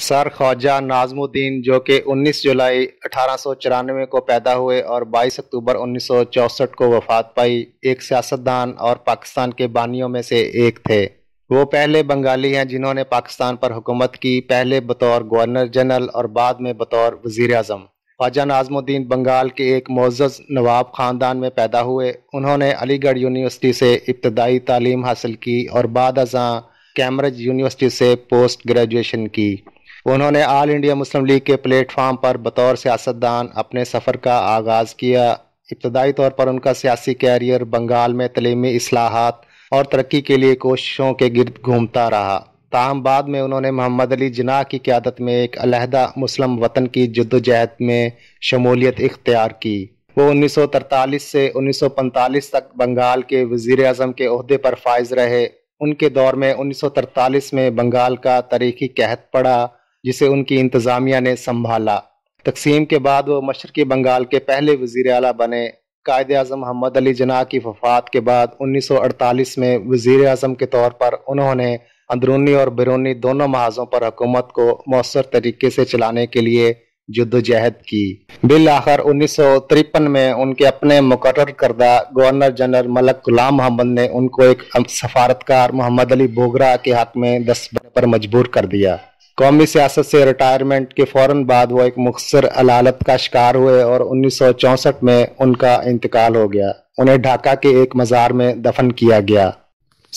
sir Khwaja Nazimuddin जो कि 19 जुलाई अठारह को पैदा हुए और 22 अक्टूबर 1964 को वफात पाई एक सियासतदान और पाकिस्तान के बानियों में से एक थे वो पहले बंगाली हैं जिन्होंने पाकिस्तान पर हुकूमत की पहले बतौर गवर्नर जनरल और बाद में बतौर वजीर अजम ख्वाजा नाजमुद्दीन बंगाल के एक मोज़ नवाब ख़ानदान में पैदा हुए उन्होंने अलीगढ़ यूनिवर्सिटी से इब्तदाई तालीम हासिल की और बाद अजा कैम्ब्रिज यूनिवर्सिटी से पोस्ट ग्रेजुएशन की उन्होंने ऑल इंडिया मुस्लिम लीग के प्लेटफार्म पर बतौर सियासतदान अपने सफ़र का आगाज़ किया इब्तदाई तौर पर उनका सियासी कैरियर बंगाल में तलीमी असलाहत और तरक्की के लिए कोशिशों के गिरद घूमता रहा ताहम बाद में उन्होंने मोहम्मद अली जनाह की क्यादत में एक अलहदा मुस्लिम वतन की जद्दोजहद में शमूलियत इख्तियार की वो 1943 से 1945 तक बंगाल के वजीर अजम के अहदे पर फायज रहे उनके दौर में 1943 में बंगाल का तारीखी कहत पड़ा जिसे उनकी इंतज़ामिया ने संभाला तकसीम के बाद वो मशरक़ी बंगाल के पहले वजीर अला बने कायद अजम मोहम्मद अली जना की वफात के बाद 1948 में वज़ी अजम के तौर पर उन्होंने अंदरूनी और बैरूनी दोनों महाजों पर हुकूमत को मौसर तरीके से चलाने के लिए जद्दोजहद की बिल आखिर उन्नीस में उनके अपने मुकर करदा गवर्नर जनरल मलक गुलाम मोहम्मद ने उनको एक सफारतकार मोहम्मद अली बोगरा के हाथ में दस पर मजबूर कर दिया कौमी सियासत से रिटायरमेंट के फौरन बाद वो एक मुखसर अलालत का शिकार हुए और उन्नीस सौ चौंसठ में उनका इंतकाल हो गया उन्हें ढाका के एक मज़ार में दफन किया गया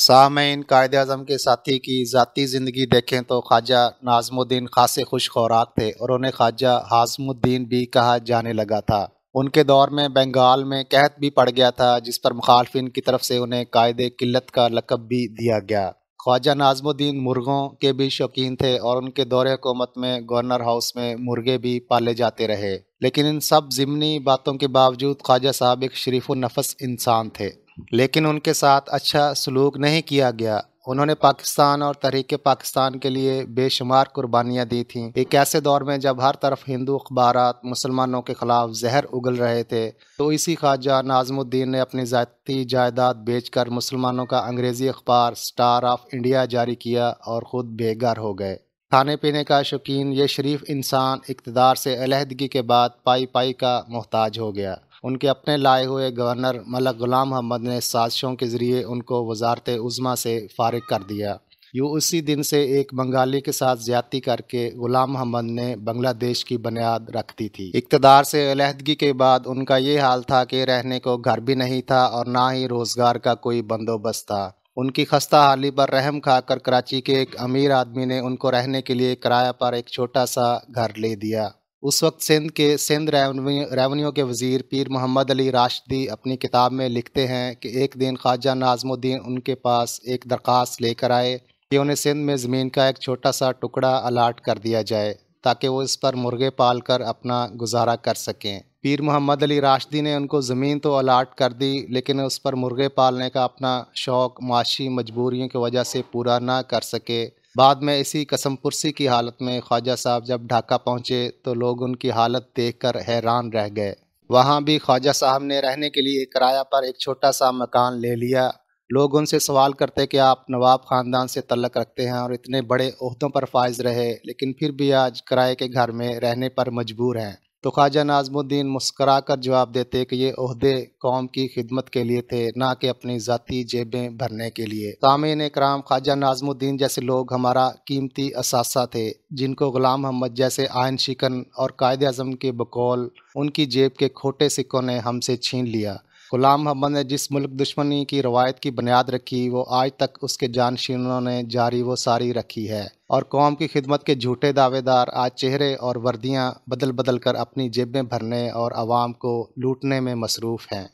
साह में इन कायद अजम के साथी की ज़ाती ज़िंदगी देखें तो ख्वाजा नाजमुद्दीन खासे खुश खुराक थे और उन्हें ख्वाजा हाजमुद्दीन भी कहा जाने लगा था उनके दौर में बंगाल में कहत भी पड़ गया था जिस पर मुखालफन की तरफ से उन्हें कायद किल्लत का लकब भी दिया गया ख्वाजा नाजमुद्दीन मुर्गों के भी शौकीन थे और उनके दौरे हुकूमत में गवर्नर हाउस में मुर्गे भी पाले जाते रहे लेकिन इन सब ज़िमनी बातों के बावजूद ख्वाजा साहब एक शरीफ नफस इंसान थे लेकिन उनके साथ अच्छा सलूक नहीं किया गया उन्होंने पाकिस्तान और तहरीक पाकिस्तान के लिए बेशुमार कुर्बानियां दी थीं एक ऐसे दौर में जब हर तरफ हिंदू अखबार मुसलमानों के खिलाफ जहर उगल रहे थे तो इसी ख्वाजा नाजमुद्दीन ने अपनी ज़ाती जायदाद बेचकर मुसलमानों का अंग्रेज़ी अखबार स्टार ऑफ इंडिया जारी किया और ख़ुद बेघर हो गए खाने पीने का शौकीन ये शरीफ इंसान इकतदार से अलहदगी के बाद पाई पाई का मोहताज हो गया उनके अपने लाए हुए गवर्नर मलक गुलाम अहमद ने साजिशों के ज़रिए उनको वजारत उज़मा से फारग कर दिया यूँ उसी दिन से एक बंगाली के साथ ज्यादती करके गुलाम अहमद ने बांग्लादेश की बुनियाद रख दी थी इकतदार से अलहदगी के बाद उनका ये हाल था कि रहने को घर भी नहीं था और ना ही रोज़गार का कोई बंदोबस्त था उनकी खस्ता हाली पर रहम खाकर कराची के एक अमीर आदमी ने उनको रहने के लिए किराया पर एक छोटा सा घर ले दिया उस वक्त सिंध के सिंध रेवनीू के वज़ीर पीर मोहम्मद अली राशदी अपनी किताब में लिखते हैं कि एक दिन ख्वाजा नाजमुद्दीन उनके पास एक दरख्वास्त लेकर आए कि उन्हें सिंध में ज़मीन का एक छोटा सा टुकड़ा अलाट कर दिया जाए ताकि वो इस पर मुर्गे पाल कर अपना गुजारा कर सकें पीर मोहम्मद अली राशदी ने उनको ज़मीन तो अलाट कर दी लेकिन उस पर मुर्गे पालने का अपना शौक़ माशी मजबूरियों की वजह से पूरा ना कर सके बाद में इसी कसमपुरसी की हालत में ख्वाजा साहब जब ढाका पहुँचे तो लोग उनकी हालत देखकर हैरान रह गए वहाँ भी ख्वाजा साहब ने रहने के लिए किराया पर एक छोटा सा मकान ले लिया लोग उनसे सवाल करते कि आप नवाब ख़ानदान से तलक रखते हैं और इतने बड़े अहदों पर फायज रहे लेकिन फिर भी आज किराए के घर में रहने पर मजबूर हैं तो ख्वाजा नाजमुद्दीन मुस्करा कर जवाब देते कि ये अहदे कौम की खिदमत के लिए थे ना कि अपनी ज़ाती जेबें भरने के लिए सामीन कराम ख्वाजा नाजमुद्दीन जैसे लोग हमारा कीमती असासा थे जिनको गुलाम मोहम्मद जैसे आयन शिकन और कायद अजम के बकौल उनकी जेब के खोटे सिक्कों ने हमसे छीन लिया गुलाम मोहम्मद ने जिस मुल्क दुश्मनी की रवायत की बुनियाद रखी वो आज तक उसके जानशीनों ने जारी वो सारी रखी है और कौम की खिदमत के झूठे दावेदार आज चेहरे और वर्दियाँ बदल बदल कर अपनी जेबें भरने और आवाम को लूटने में मसरूफ़ हैं